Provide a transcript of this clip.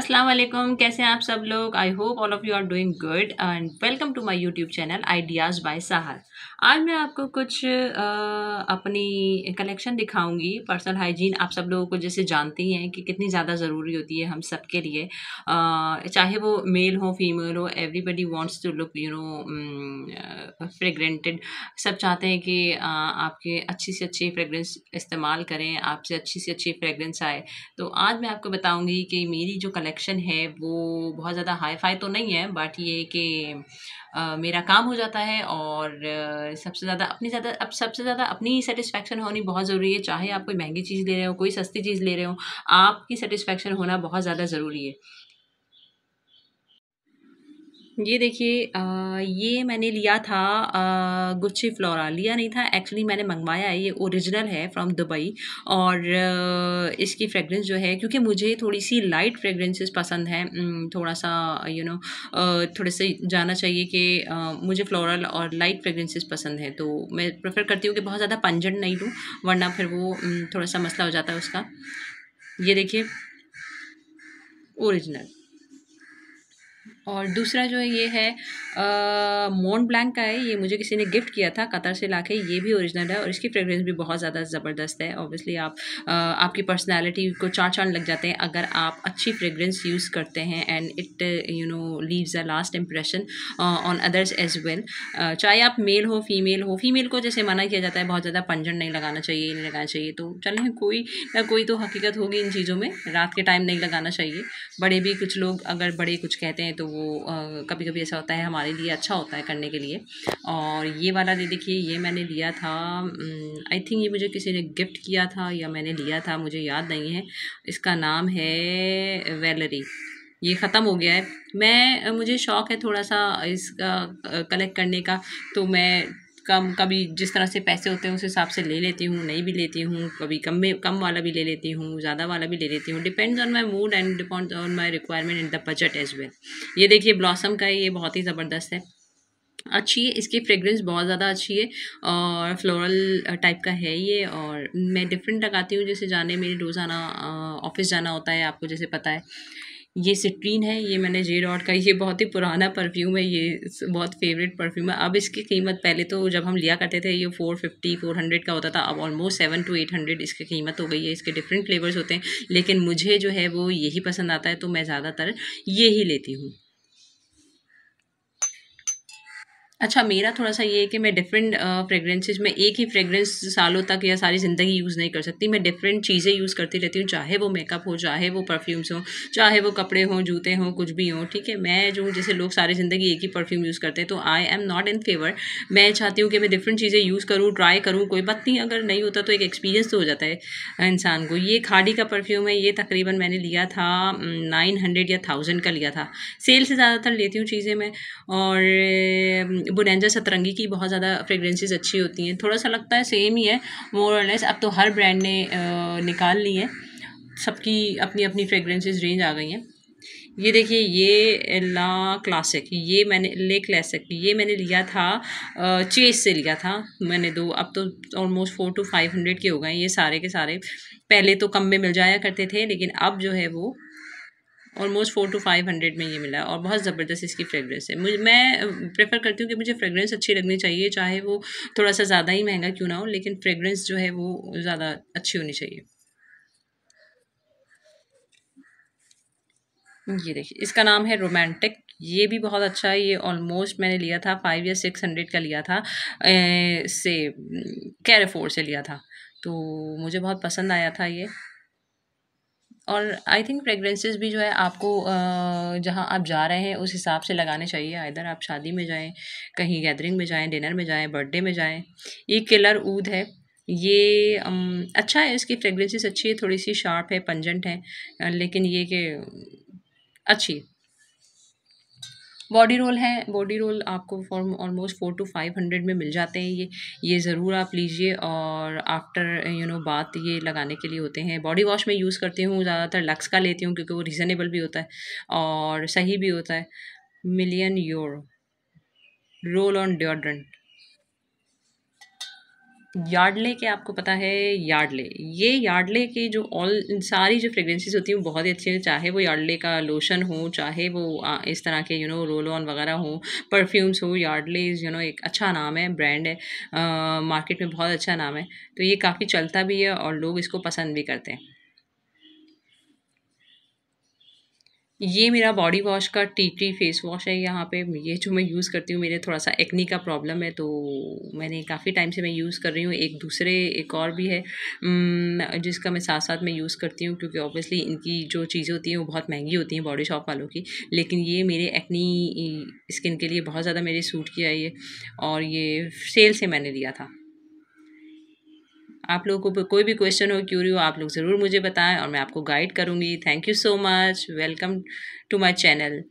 अस्सलाम वालेकुम कैसे हैं आप सब लोग I hope all of you are doing good and welcome to my YouTube channel ideas by Sahar आज मैं आपको कुछ uh, अपनी कलेक्शन दिखाऊंगी पर्सनल हाइजीन आप सब लोगों को जैसे जानती ही हैं कि कितनी ज़्यादा ज़रूरी होती है हम सब के लिए uh, चाहे वो मेल हो फीमेल हो everybody wants to look you know fragranted सब चाहते हैं कि uh, आपके अच्छी से अच्छी फ्रेगरेंस इस्तेमाल करें आपसे अच्छी से अच्छी फ्रेगरेंस आए तो आज मैं आपको बताऊँगी कि मेरी जो कलेक्शन है वो बहुत ज़्यादा हाई फाई तो नहीं है बट ये कि मेरा काम हो जाता है और सबसे ज़्यादा अपनी ज़्यादा अब सबसे ज़्यादा अपनी सेटिस्फेक्शन होनी बहुत ज़रूरी है चाहे आप कोई महंगी चीज़ ले रहे हो कोई सस्ती चीज़ ले रहे हो आपकी सेटिस्फेक्शन होना बहुत ज़्यादा ज़रूरी है ये देखिए ये मैंने लिया था अ, गुच्ची फ्लोरा लिया नहीं था एक्चुअली मैंने मंगवाया है ये ओरिजिनल है फ्रॉम दुबई और इसकी फ्रेगरेंस जो है क्योंकि मुझे थोड़ी सी लाइट फ्रेगरेंसेस पसंद हैं थोड़ा सा यू नो थोड़े से जाना चाहिए कि मुझे फ्लोरल और लाइट फ्रेगरेंसेस पसंद है तो मैं प्रेफर करती हूँ कि बहुत ज़्यादा पंजन नहीं लूँ वरना फिर वो थोड़ा सा मसला हो जाता है उसका ये देखिए ओरिजिनल और दूसरा जो है ये है मोन ब्लैंक का है ये मुझे किसी ने गिफ्ट किया था कतर से लाके ये भी ओरिजिनल है और इसकी फ्रेगरेंस भी बहुत ज़्यादा ज़बरदस्त है ऑब्वियसली आप आ, आपकी पर्सनालिटी को चार चांद लग जाते हैं अगर आप अच्छी फ्रेगरेंस यूज़ करते हैं and it you know leaves a last impression on others as well चाहे आप मेल हो फीमेल हो फीमेल को जैसे मना किया जाता है बहुत ज़्यादा पंजन नहीं लगाना चाहिए नहीं लगाना चाहिए तो चलें कोई ना कोई तो हकीकत होगी इन चीज़ों में रात के टाइम नहीं लगाना चाहिए बड़े भी कुछ लोग अगर बड़े कुछ कहते हैं तो वो कभी कभी ऐसा होता है हमारे लिए अच्छा होता है करने के लिए और ये वाला दे देखिए ये मैंने लिया था आई थिंक ये मुझे किसी ने गिफ्ट किया था या मैंने लिया था मुझे याद नहीं है इसका नाम है वेलरी ये ख़त्म हो गया है मैं मुझे शौक़ है थोड़ा सा इसका कलेक्ट करने का तो मैं कम कभी जिस तरह से पैसे होते हैं उस हिसाब से ले लेती हूँ नहीं भी लेती हूँ कभी कम में कम वाला भी ले लेती हूँ ज़्यादा वाला भी ले लेती हूँ depends on my mood and depends on my requirement in the budget as well ये देखिए ब्लॉसम का है ये बहुत ही ज़बरदस्त है अच्छी है इसकी फ्रेग्रेंस बहुत ज़्यादा अच्छी है और फ्लोरल टाइप का है ये और मैं डिफरेंट लगाती हूँ जैसे जाने मेरी रोज़ाना ऑफिस जाना होता है आपको जैसे पता है ये सिट्रीन है ये मैंने जे डॉट का ये बहुत ही पुराना परफ्यूम है ये बहुत फेवरेट परफ्यूम है अब इसकी कीमत पहले तो जब हम लिया करते थे ये फोर फिफ्टी फोर हंड्रेड का होता था अब almost seven to eight hundred इसकी कीमत हो गई है इसके डिफरेंट फ्लेवर्स होते हैं लेकिन मुझे जो है वो यही पसंद आता है तो मैं ज़्यादातर ये ही लेती हूँ अच्छा मेरा थोड़ा सा ये है कि मैं डिफरेंट फ्रेगरेंसेज में एक ही फ्रेगरेंस सालों तक या सारी ज़िंदगी यूज़ नहीं कर सकती मैं डिफरेंट चीज़ें यूज़ करती रहती हूँ चाहे वो मेकअप हो चाहे वो परफ्यूम्स हों चाहे वो कपड़े हों जूते हों कुछ भी हों ठीक है मैं जो जैसे लोग सारी ज़िंदगी एक ही परफ्यूम यूज़ करते हैं तो I am not in favour मैं चाहती हूँ कि मैं डिफरेंट चीज़ें यूज़ करूँ ट्राई करूँ कोई बात नहीं अगर नहीं होता तो एक एक्सपीरियंस तो हो जाता है इंसान को ये खाड़ी का परफ्यूम है ये तकरीबन मैंने लिया था नाइन हंड्रेड या थाउजेंड का लिया था सेल से ज़्यादातर लेती हूँ चीज़ें मैं और बुरेंजा सतरंगी की बहुत ज़्यादा फ्रेगरेंसेज अच्छी होती हैं थोड़ा सा लगता है सेम ही है मोर लेस अब तो हर ब्रांड ने निकाल ली है सबकी अपनी अपनी फ्रेगरेंसेज रेंज आ गई हैं ये देखिए ये ला क्लासिक ये मैंने ले क्लासिक ये मैंने लिया था चेस से लिया था मैंने दो अब तो almost four to five hundred के हो गए ये सारे के सारे पहले तो कम में मिल जाया करते थे लेकिन अब जो है वो almost four to five hundred में ये मिला और बहुत ज़बरदस्त इसकी फ्रेगरेंस है मुझे मैं प्रेफर करती हूँ कि मुझे फ्रेगरेंस अच्छी लगनी चाहिए चाहे वो थोड़ा सा ज़्यादा ही महंगा क्यों ना हो लेकिन फ्रेगरेंस जो है वो ज़्यादा अच्छी होनी चाहिए ये देखिए इसका नाम है रोमांटिक ये भी बहुत अच्छा है ये ऑलमोस्ट मैंने लिया था फाइव या सिक्स हंड्रेड का लिया था ए, से कैरेफोर से लिया था तो मुझे बहुत पसंद आया था ये और आई थिंक फ्रेगरेंसेस भी जो है आपको जहाँ आप जा रहे हैं उस हिसाब से लगाने चाहिए इधर आप शादी में जाएं कहीं गैदरिंग में जाएं डिनर में जाएं बर्थडे में जाएं ये किलर ऊद है ये अच्छा है इसकी फ्रेगरेंसेस अच्छी है थोड़ी सी शार्प है पंजेंट है लेकिन ये कि अच्छी बॉडी रोल हैं बॉडी रोल आपको for almost four to five hundred में मिल जाते हैं ये ये ज़रूर आप लीजिए और आफ्टर यू नो बात ये लगाने के लिए होते हैं बॉडी वॉश में यूज़ करती हूँ ज़्यादातर लक्स का लेती हूँ क्योंकि वो रिजनेबल भी होता है और सही भी होता है million your roll on deodorant Yardley के आपको पता है यार्डले ये यार्डले के जो ऑल सारी जो फ्रेगरेंसीज होती हैं वो बहुत ही अच्छी हैं चाहे वो यार्डले का लोशन हो चाहे वो इस तरह के यू नो रोल ऑन वगैरह हो परफ्यूम्स हो यार्डले यू नो एक अच्छा नाम है ब्रांड है मार्केट में बहुत अच्छा नाम है तो ये काफ़ी चलता भी है और लोग इसको पसंद भी करते हैं ये मेरा बॉडी वॉश का टी ट्री फेस वॉश है यहाँ पे ये जो मैं यूज़ करती हूँ मेरे थोड़ा सा एक्नी का प्रॉब्लम है तो मैंने काफ़ी टाइम से मैं यूज़ कर रही हूँ एक दूसरे एक और भी है जिसका मैं साथ साथ में यूज़ करती हूँ क्योंकि ऑब्वियसली इनकी जो चीज़ें होती हैं वो बहुत महंगी होती हैं बॉडी शॉप वालों की लेकिन ये मेरे एक्नी स्किन के लिए बहुत ज़्यादा मेरे सूट किया ये और ये सेल से मैंने लिया था आप लोगों को कोई भी क्वेश्चन हो क्यूरी हो आप लोग ज़रूर मुझे बताएं और मैं आपको गाइड करूँगी thank you so much welcome to my channel